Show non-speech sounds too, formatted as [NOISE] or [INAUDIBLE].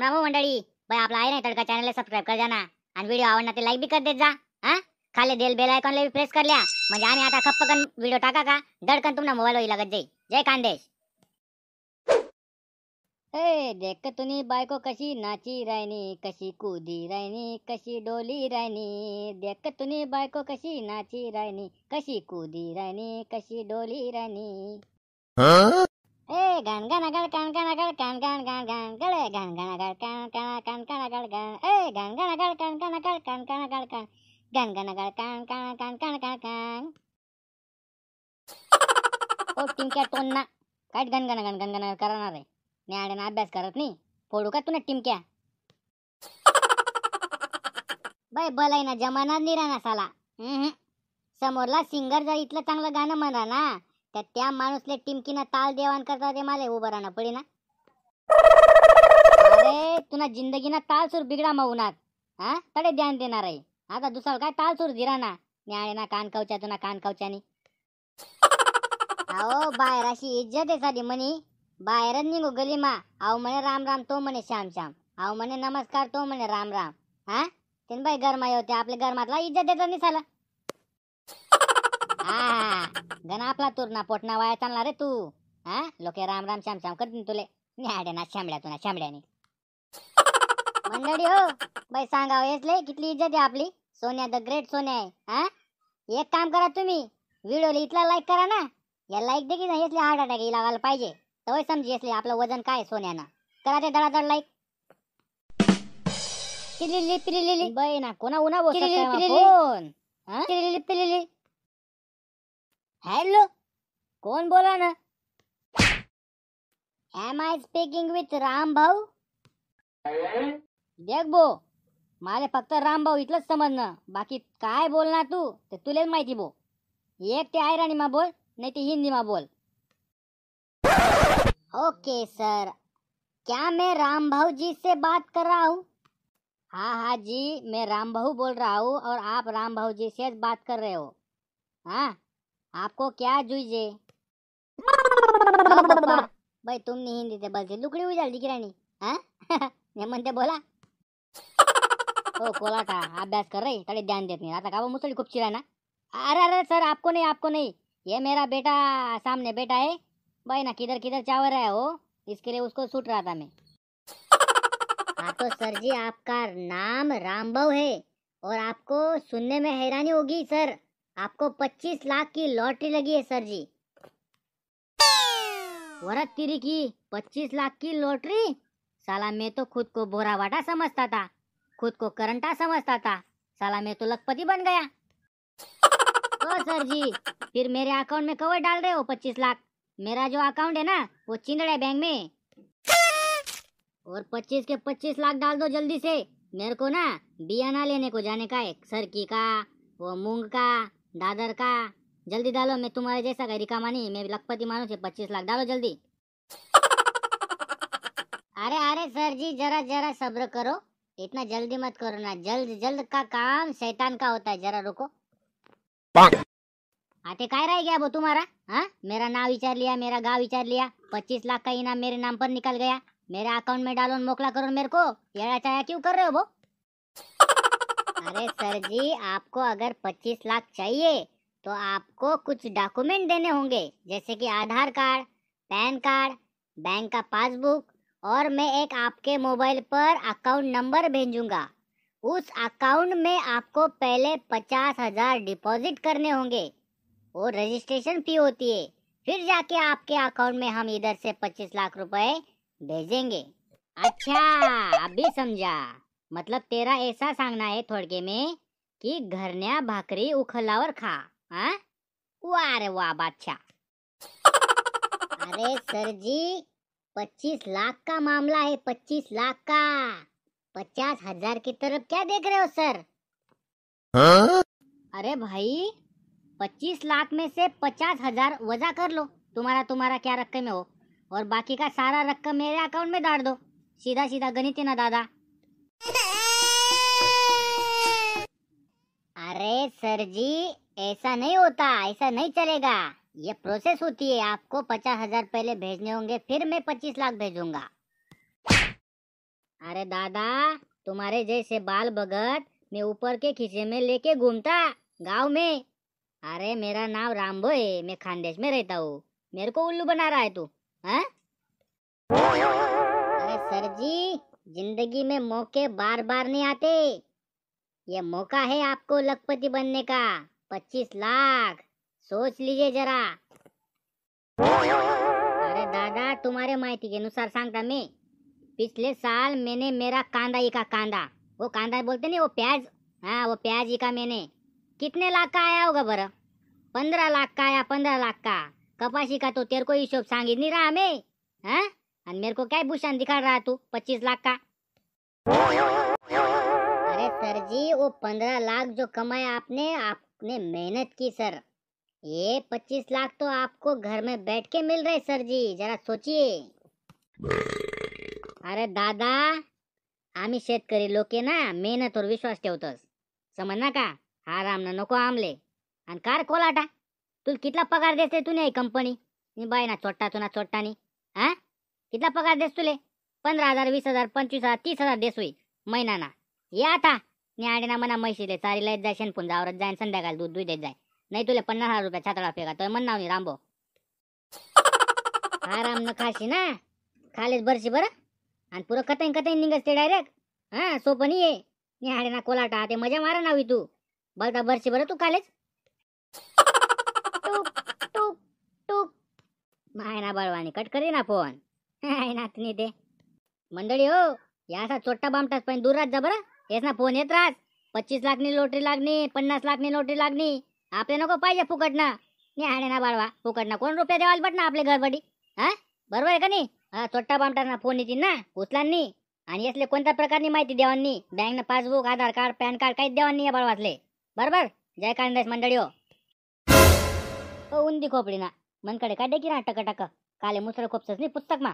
राम राम हो मंडळी भाई आपला आहे नाही तडका चॅनलला सबस्क्राईब कर जाना आणि व्हिडिओ आवडला ते लाईक बी कर देत जा हा खाली देल बेल आयकॉनला बी प्रेस करल्या म्हणजे आम्ही आता खप्पकन व्हिडिओ टाका का दडकन तुम्हाला मोबाईल होईल लागत जाई जय कांदेश ए देख तुनी बायको कशी नाची रायनी कशी कुदी रायनी कशी डोली रायनी देख तुनी बायको कशी नाची रायनी कशी कुदी रायनी कशी डोली रायनी ए गाण गाण आगाड कान कान आगाड कान कान गाण गाण गळे गाण गाण आगाड कान कान कान कान आगाड गाण ए गाण गाण आगाड कान कान आगाड कान कान आगाड कान गाण गाण आगाड ओ टिमक्या टोन काय गण गण गण गण करणार आहे मी आड्यानं अभ्यास करत नाही फोडू का तुला टिमक्या भाई बलाय ना जमाना निराणा साला समोरला सिंगर जर इथलं चांगलं गाणं म्हणा ना तर त्या माणूसले टिमकीनं ताल देवाण करता ते मला उभं राहणं पडे ना अरे तुला जिंदगीना ताल बिगडा बिघडा मऊनात हा तडे ध्यान देणार आहे आता दुसरा काय ताल तालसूर दिरा ना न्याय ना कानकावच्या तुना कानकावच्यानी अहो बाहेर अशी इज्जत आहे साधी म्हणी बाहेरच निघू गली मा आव म्हणे राम राम तो म्हणे श्याम श्याम आव म्हणे नमस्कार तो म्हणे राम राम हा ते बाई गरमा होते आपल्या गरमातला इज्जत देतात निसाला हा आपला तुरणा पोटना वाया चालणार रे तू हा लोके राम राम श्याम श्याम करतील तुले न्याड्याना ना शामड्या तुना शामड्याने मंडळी हो बाई सांगाव यसले कितली इज्जत आहे आपली सोन्या द ग्रेट सोन्या आहे हा एक काम करा तुम्ही व्हिडिओला इथला लाईक करा ना या लाईक देखील ना हेचले हार्ट अटॅक लागायला पाहिजे तवय समजी यसले आपलं वजन काय सोन्यानं करा ते धडाधड लाईक पिलिली पिलिली बाई ना कोणा उन्हा बोलतो कोण पिलिली हेलो कौन बोला ना am I speaking with Ram भाव देख बो माले फक्त राम भाव इथलंच समजणं बाकी काय बोलना तू ते तुले माहिती बो एक ते आयराणी मा बोल नाही ते हिंदी मा बोल ओके सर क्या मैं राम भाव जी से बात कर रहा हूँ हाँ हाँ जी मैं राम भाव बोल रहा हूँ और आप राम भाव जी से बात कर रहे हो हाँ आपको क्या जुइजे भाई तुम नहीं हिंदी ते बोलते लुकड़ी उजाल दिखरानी हाँ [LAUGHS] म्हणते बोला ओ कोला कोलाटा अभ्यास कर रही थोड़े ध्यान देत नहीं आता का वो मुसली खूब चिरा ना अरे अरे सर आपको नहीं आपको नहीं ये मेरा बेटा सामने बेटा है भाई ना किधर किधर रहा है वो इसके लिए उसको सूट रहा था मैं हाँ तो सर जी आपका नाम रामबव है और आपको सुनने में हैरानी होगी सर आपको 25 लाख की लॉटरी लगी है सर जी वरत तिरी की 25 लाख की लॉटरी साला मैं तो खुद को बोरा समझता था खुद को करंटा समझता था साला मैं तो लखपति बन गया तो सर जी फिर मेरे अकाउंट में कवर डाल रहे हो 25 लाख मेरा जो अकाउंट है ना वो चिंदड़े बैंक में और 25 के 25 लाख डाल दो जल्दी से मेरे को ना बियाना लेने को जाने का है सरकी का वो मूंग का दादर का जल्दी डालो मैं तुम्हारे जैसा गरी का मानी मैं लखपति मानू से तो पच्चीस लाख डालो जल्दी [LAUGHS] अरे अरे सर जी जरा जरा सब्र करो इतना जल्दी मत करो ना जल्द जल्द का काम शैतान का होता है जरा रुको आते काय रह गया वो तुम्हारा हाँ मेरा नाम विचार लिया मेरा गांव विचार लिया पच्चीस लाख का इनाम मेरे नाम पर निकल गया मेरे अकाउंट में डालो मोकला करो मेरे को ये क्यों कर रहे हो वो अरे सर जी आपको अगर 25 लाख चाहिए तो आपको कुछ डॉक्यूमेंट देने होंगे जैसे कि Aadhaar card PAN card bank का पासबुक और मैं एक आपके मोबाइल पर अकाउंट नंबर भेजूंगा उस अकाउंट में आपको पहले पचास हजार डिपॉजिट करने होंगे और रजिस्ट्रेशन फी होती है फिर जाके आपके अकाउंट में हम इधर से पच्चीस लाख रुपए भेजेंगे अच्छा अभी समझा मतलब तेरा ऐसा सांगना है थोडके में की घरण्या भाकरी उखलावर खा हा वाह रे बादशाह अरे सर जी पच्चीस लाख का मामला है पच्चीस लाख का पचास हजार की तरफ क्या देख रहे हो सर हा? अरे भाई पच्चीस लाख में से पचास हजार वजा कर लो तुम्हारा तुम्हारा क्या रकम है हो और बाकी का सारा रकम मेरे अकाउंट में डाल दो सीधा सीधा गणित ना दादा अरे सर जी ऐसा नहीं होता ऐसा नहीं चलेगा ये प्रोसेस होती है आपको पचास हजार पहले भेजने होंगे फिर मैं पच्चीस लाख भेजूंगा अरे दादा तुम्हारे जैसे बाल भगत मैं ऊपर के खिसे में लेके घूमता गांव में अरे मेरा नाम रामबो है मैं खानदेश में रहता हूँ मेरे को उल्लू बना रहा है तू हाँ? अरे सर जी जिंदगी में मौके बार बार नहीं आते ये मौका है आपको लखपति बनने का पच्चीस लाख सोच लीजिए जरा अरे दादा तुम्हारे माइती के अनुसार सांगता मैं पिछले साल मैंने मेरा कांदा का कांदा वो कांदा बोलते नहीं वो प्याज हाँ वो प्याज इका मैंने कितने लाख का आया होगा बर पंद्रह लाख का आया पंद्रह लाख का कपासी का तो तेरे को हिशोब सांगित नहीं रहा मैं हाँ मेरे को क्या भूषण दिखा रहा तू पच्चीस लाख का अरे सर जी वो पंद्रह लाख जो कमाया आपने आपने मेहनत की सर ये पच्चीस लाख तो आपको घर में बैठ के मिल रहे सर जी जरा सोचिए अरे दादा आम्ही शेतकरी लोके ना मेहनत और विश्वास ठेवतोस होता समझना का आराम ना नको आमले आणि कार कोलाटा तू कितला पगार देते तू नाही कंपनी बाय ना चोट्टा तुना तो चोट्टानी कितला पगार देस तुले पंधरा हजार वीस हजार पंचवीस हजार तीस हजार देस होई महिनाना ये आता न्याडीना मना म्हशीले चारी लाईत जाय शेनपून जावरत जाय संध्याकाळ दूध दूध देत जाय नाही तुला पन्नास हजार रुपया छातळा फेका तो म्हण रामबो [LAUGHS] आराम न खाशी ना खालेस बरशी बरं आणि पुरं कतई कतई निघस ते डायरेक्ट हा सोपं ये निहाडेना ना कोलाटा ते मजा मारा तू बलता बरशी बर तू खालेच [LAUGHS] टूक टूक टूक माय ना बळवानी कट करी ना फोन नाही तुम्ही दे मंडळी हो या असा चोट्टा बामटाच पण दूर राहत जा बरं हेच ना फोन येत राहत पच्चीस लाखनी लोटरी लागणी पन्नास लाखनी लोटरी लागणी आपले नको पाहिजे फुकटना नाही ना बाळवा फुकटना कोण रुपया द्यावाला पट ना आपले घरबडी हा बरोबर आहे का नाही चोट्टा बामटांना फोन येतील ना उचलांनी आणि यातले कोणत्या प्रकारनी माहिती देवांनी ना passbook Aadhaar card PAN card काहीच देवांनी या बाळवासले बरोबर जय मंडळी हो, हो उंदी खोपडी ना मनकडे काय डेकी ना टक टक काले मुसर खोपसच नाही पुस्तक मा